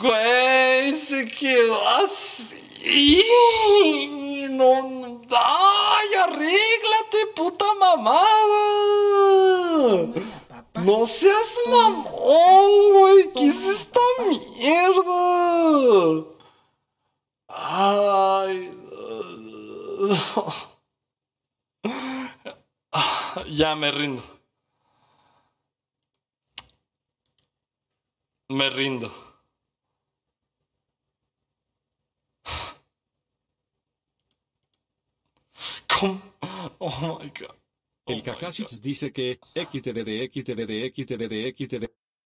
Güey, se quedó así. No, ay, arréglate, puta mamada. No seas mamón, güey. ¿Qué es esta mierda? Ay. Ya me rindo. Me rindo. Oh, oh my god. Oh El Cajasitz dice que XTD de XTD de